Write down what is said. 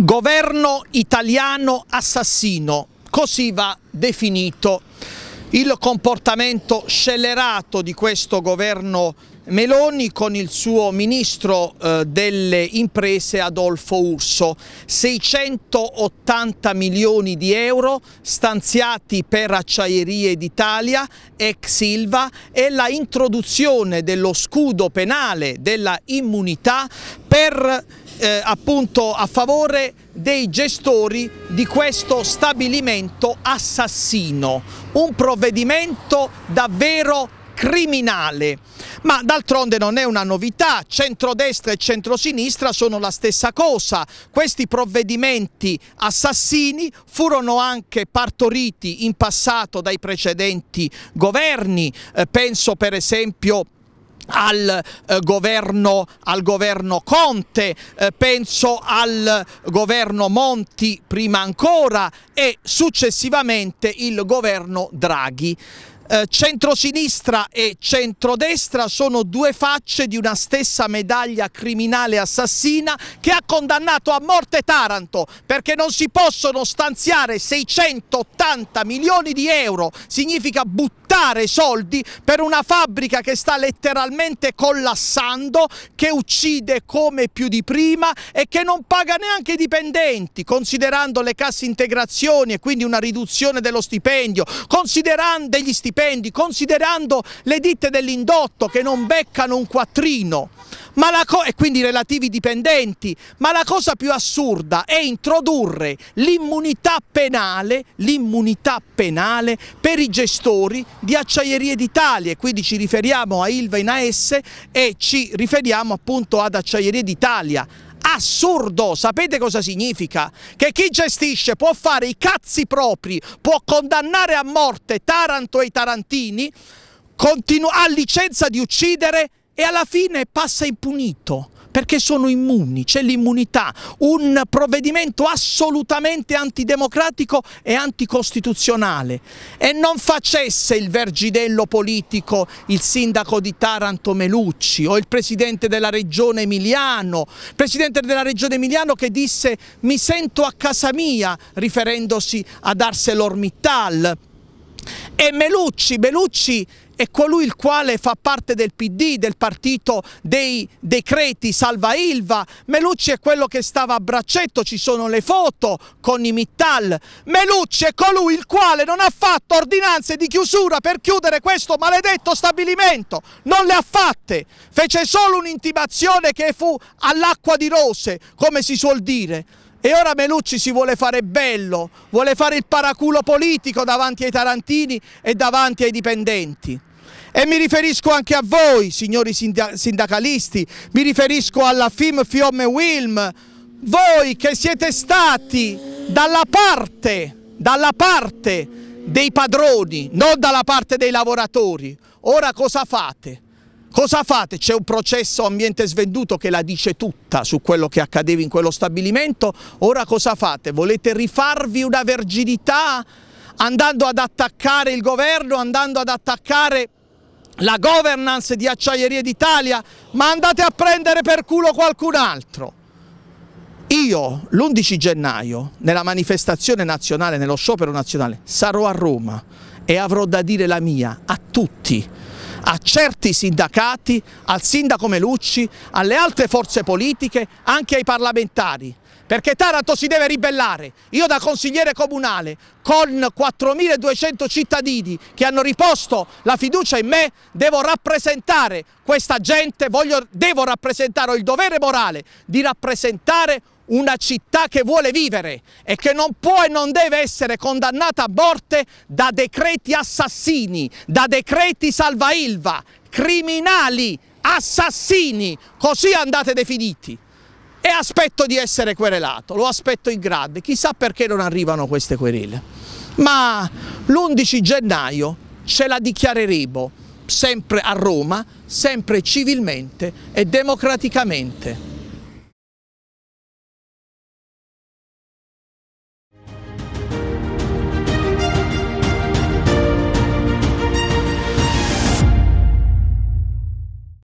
Governo italiano assassino, così va definito il comportamento scellerato di questo governo Meloni con il suo ministro eh, delle imprese Adolfo Urso. 680 milioni di euro stanziati per Acciaierie d'Italia, ex Silva e la introduzione dello scudo penale della immunità per eh, appunto a favore dei gestori di questo stabilimento assassino, un provvedimento davvero criminale. Ma d'altronde non è una novità, centrodestra e centrosinistra sono la stessa cosa. Questi provvedimenti assassini furono anche partoriti in passato dai precedenti governi, eh, penso per esempio a al, eh, governo, al governo, Conte, eh, penso al governo Monti prima ancora e successivamente il governo Draghi. Eh, centrosinistra e centrodestra sono due facce di una stessa medaglia criminale assassina che ha condannato a morte Taranto perché non si possono stanziare 680 milioni di euro, significa buttare buttare soldi per una fabbrica che sta letteralmente collassando, che uccide come più di prima e che non paga neanche i dipendenti, considerando le casse integrazioni e quindi una riduzione dello stipendio, considerando degli stipendi, considerando le ditte dell'indotto che non beccano un quattrino e quindi relativi dipendenti, ma la cosa più assurda è introdurre l'immunità penale, penale, per i gestori di Acciaierie d'Italia, E quindi ci riferiamo a Ilva in AS e ci riferiamo appunto ad Acciaierie d'Italia assurdo, sapete cosa significa? Che chi gestisce può fare i cazzi propri, può condannare a morte Taranto e i tarantini, a licenza di uccidere e alla fine passa impunito perché sono immuni, c'è l'immunità, un provvedimento assolutamente antidemocratico e anticostituzionale. E non facesse il vergidello politico il sindaco di Taranto Melucci o il presidente della regione Emiliano, presidente della regione Emiliano che disse mi sento a casa mia riferendosi ad ArcelorMittal, e Melucci, Melucci è colui il quale fa parte del PD, del partito dei decreti Salva Ilva, Melucci è quello che stava a braccetto, ci sono le foto con i Mittal, Melucci è colui il quale non ha fatto ordinanze di chiusura per chiudere questo maledetto stabilimento, non le ha fatte, fece solo un'intimazione che fu all'acqua di rose, come si suol dire. E ora Melucci si vuole fare bello, vuole fare il paraculo politico davanti ai tarantini e davanti ai dipendenti. E mi riferisco anche a voi, signori sindacalisti, mi riferisco alla FIM Fiom Wilm, voi che siete stati dalla parte, dalla parte dei padroni, non dalla parte dei lavoratori. Ora cosa fate? Cosa fate? C'è un processo ambiente svenduto che la dice tutta su quello che accadeva in quello stabilimento. Ora cosa fate? Volete rifarvi una verginità andando ad attaccare il governo, andando ad attaccare la governance di Acciaierie d'Italia? Ma andate a prendere per culo qualcun altro. Io l'11 gennaio nella manifestazione nazionale, nello sciopero nazionale, sarò a Roma e avrò da dire la mia a tutti a certi sindacati, al sindaco Melucci, alle altre forze politiche, anche ai parlamentari perché Taranto si deve ribellare. Io da consigliere comunale, con 4.200 cittadini che hanno riposto la fiducia in me, devo rappresentare questa gente, voglio, devo rappresentare, ho il dovere morale di rappresentare una città che vuole vivere e che non può e non deve essere condannata a morte da decreti assassini, da decreti salvailva, criminali, assassini, così andate definiti. E aspetto di essere querelato, lo aspetto in grande, chissà perché non arrivano queste querele. Ma l'11 gennaio ce la dichiareremo sempre a Roma, sempre civilmente e democraticamente.